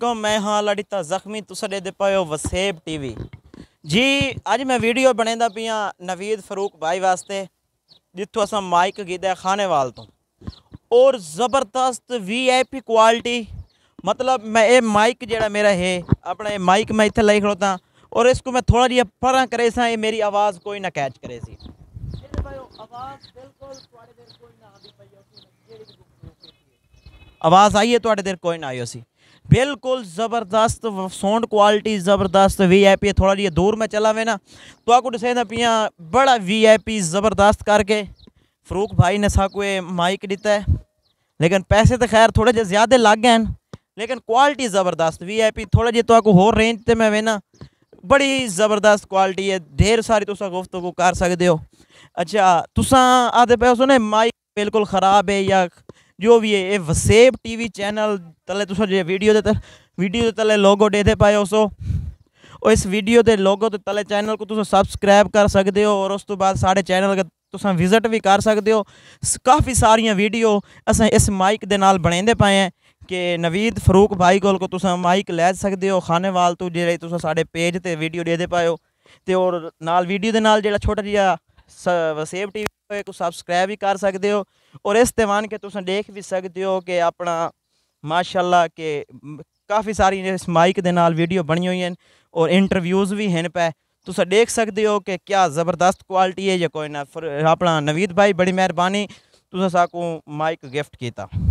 ਕਿਉਂ ਮੈਂ ਹਾਂ ਲੜੀ ਤਾਂ ਜ਼ਖਮੀ ਤੁਸੀਂ ਦੇ ਪਾਇਓ ਵਸੇਬ ਟੀਵੀ ਜੀ ਅੱਜ ਮੈਂ ਵੀਡੀਓ ਬਣਾਉਂਦਾ ਪਿਆ ਨਵੀਦ ਫਾਰੂਕ ਭਾਈ ਵਾਸਤੇ ਜਿੱਥੋਂ ਅਸਾਂ ਮਾਈਕ ਕੀਤਾ ਖਾਨੇਵਾਲ ਤੋਂ ਔਰ ਜ਼ਬਰਦਸਤ ਵੀਆਈਪੀ ਕੁਆਲਿਟੀ मतलब मैं ये माइक जड़ा मेरा है अपना ये माइक मैं इतने लाई खड़ोता और इसको मैं थोड़ा जी पर करे सा ये मेरी आवाज़ कोई ना कैच करे सी आवाज़ बिल्कुल आवाज़ आई है थोड़े देर कोई ना आई उसी बिल्कुल ज़बरदस्त साउंड क्वालिटी ज़बरदस्त वी आई पी थोड़ा जी दूर में चला वे ना तो आपको डिसेंदा पियाँ बड़ा वी आई पी ज़बरदस्त करके फरूक भाई ने साको माइक दिता है लेकिन पैसे तो खैर थोड़े जे ज़्यादा लग गए हैं लेकिन क्वालिटी ज़बरदस्त वी आई पी थोड़ा जी तो आपको होर रेंज ते मैं वे ना बड़ी ज़बरदस्त क्वालिटी है ढेर सारी तुस गुफ्तगु कर सकते हो अच्छा तुसा आते पे सुने माइक बिल्कुल ख़राब है या जो भी है ਇਹ ਵਸੇਬ ਟੀਵੀ चैनल तले ਤੁਸੀਂ ਜੇ वीडियो ਦੇ ਵੀਡੀਓ दे ਤਲੇ ਲੋਗੋ ਦੇ ਦੇ ਪਾਇਓ और इस वीडियो के लोगो तो तले चैनल को तुम सबसक्राइब कर सकते हो और उस तो बाद साढ़े चैनल का तुम विजिट भी कर सकते हो काफ़ी सारिया वीडियो अस इस माइक के नाल बने पाए हैं कि नवीद फरूक भाई को तुस माइक लै सकते हो खाने वाल तो जो साढ़े पेज पर वीडियो दे, दे पाए हो तो और नाल वीडियो के नाल जो छोटा जहा स सेव टी सबसक्राइब भी कर सकते हो और इस तेवान के तुस देख भी सकते हो कि अपना माशाला के काफ़ी सारी इस माइक के नाल वीडियो बनी हुई हैं और इंटरव्यूज़ भी हैं पे तुस देख सकते हो कि क्या जबरदस्त क्वालिटी है या कोई ना फिर अपना नवीद भाई बड़ी मेहरबानी तुम सा माइक गिफ्ट किया